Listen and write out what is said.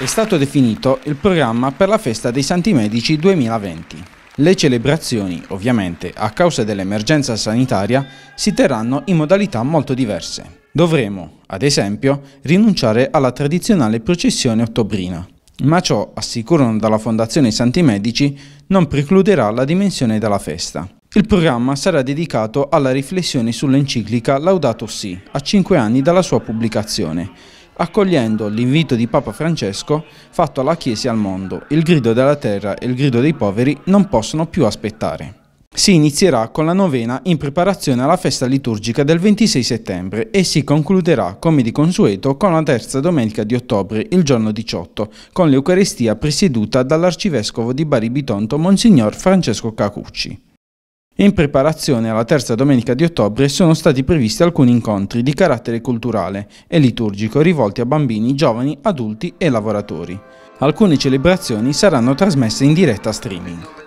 È stato definito il programma per la Festa dei Santi Medici 2020. Le celebrazioni, ovviamente, a causa dell'emergenza sanitaria, si terranno in modalità molto diverse. Dovremo, ad esempio, rinunciare alla tradizionale processione ottobrina. Ma ciò, assicurano dalla Fondazione Santi Medici, non precluderà la dimensione della festa. Il programma sarà dedicato alla riflessione sull'enciclica Laudato Si, a cinque anni dalla sua pubblicazione, accogliendo l'invito di Papa Francesco fatto alla Chiesa e al mondo. Il grido della terra e il grido dei poveri non possono più aspettare. Si inizierà con la novena in preparazione alla festa liturgica del 26 settembre e si concluderà, come di consueto, con la terza domenica di ottobre, il giorno 18, con l'Eucaristia presieduta dall'arcivescovo di Bari Bitonto, Monsignor Francesco Cacucci. In preparazione alla terza domenica di ottobre sono stati previsti alcuni incontri di carattere culturale e liturgico rivolti a bambini, giovani, adulti e lavoratori. Alcune celebrazioni saranno trasmesse in diretta streaming.